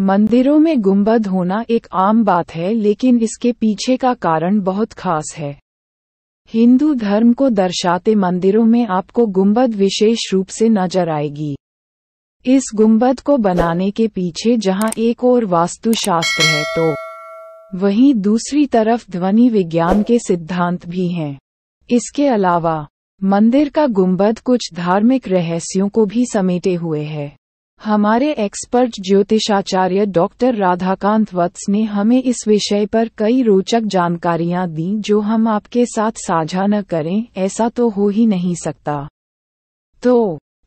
मंदिरों में गुंबद होना एक आम बात है लेकिन इसके पीछे का कारण बहुत खास है हिंदू धर्म को दर्शाते मंदिरों में आपको गुंबद विशेष रूप से नजर आएगी इस गुंबद को बनाने के पीछे जहां एक और वास्तुशास्त्र है तो वहीं दूसरी तरफ ध्वनि विज्ञान के सिद्धांत भी हैं इसके अलावा मंदिर का गुंबद कुछ धार्मिक रहस्यों को भी समेटे हुए है हमारे एक्सपर्ट ज्योतिषाचार्य डॉक्टर राधाकांत वत्स ने हमें इस विषय पर कई रोचक जानकारियां दी जो हम आपके साथ साझा न करें ऐसा तो हो ही नहीं सकता तो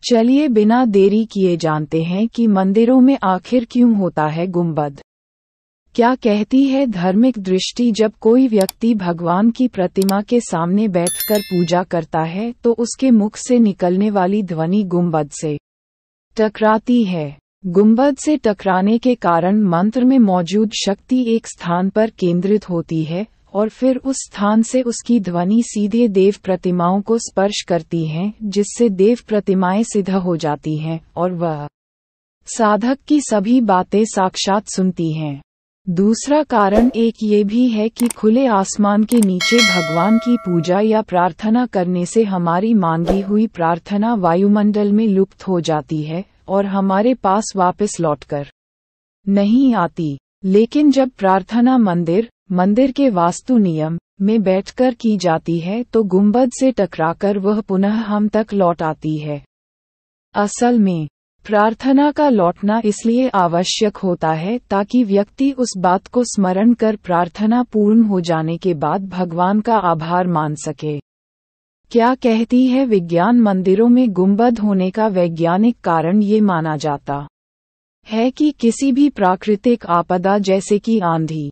चलिए बिना देरी किए जानते हैं कि मंदिरों में आखिर क्यों होता है गुंबद क्या कहती है धार्मिक दृष्टि जब कोई व्यक्ति भगवान की प्रतिमा के सामने बैठकर पूजा करता है तो उसके मुख से निकलने वाली ध्वनि गुम्बद से टकराती है गुंबद से टकराने के कारण मंत्र में मौजूद शक्ति एक स्थान पर केंद्रित होती है और फिर उस स्थान से उसकी ध्वनि सीधे देव प्रतिमाओं को स्पर्श करती है जिससे देव प्रतिमाएं सिद्ध हो जाती हैं और वह साधक की सभी बातें साक्षात सुनती हैं दूसरा कारण एक ये भी है कि खुले आसमान के नीचे भगवान की पूजा या प्रार्थना करने से हमारी मांगी हुई प्रार्थना वायुमंडल में लुप्त हो जाती है और हमारे पास वापस लौटकर नहीं आती लेकिन जब प्रार्थना मंदिर मंदिर के वास्तु नियम में बैठकर की जाती है तो गुंबद से टकराकर वह पुनः हम तक लौट आती है असल में प्रार्थना का लौटना इसलिए आवश्यक होता है ताकि व्यक्ति उस बात को स्मरण कर प्रार्थना पूर्ण हो जाने के बाद भगवान का आभार मान सके क्या कहती है विज्ञान मंदिरों में गुंबद होने का वैज्ञानिक कारण ये माना जाता है कि किसी भी प्राकृतिक आपदा जैसे कि आंधी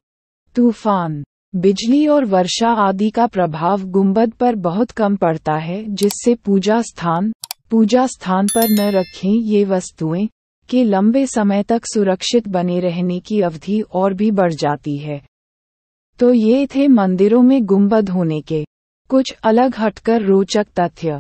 तूफान बिजली और वर्षा आदि का प्रभाव गुंबद पर बहुत कम पड़ता है जिससे पूजा स्थान पूजा स्थान पर न रखें ये वस्तुएं के लंबे समय तक सुरक्षित बने रहने की अवधि और भी बढ़ जाती है तो ये थे मंदिरों में गुम्बद होने के कुछ अलग हटकर रोचक तथ्य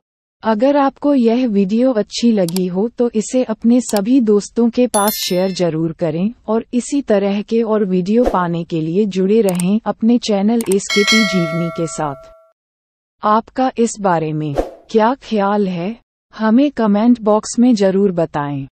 अगर आपको यह वीडियो अच्छी लगी हो तो इसे अपने सभी दोस्तों के पास शेयर जरूर करें और इसी तरह के और वीडियो पाने के लिए जुड़े रहें अपने चैनल एसकेपी जीवनी के साथ आपका इस बारे में क्या ख्याल है हमें कमेंट बॉक्स में जरूर बताएं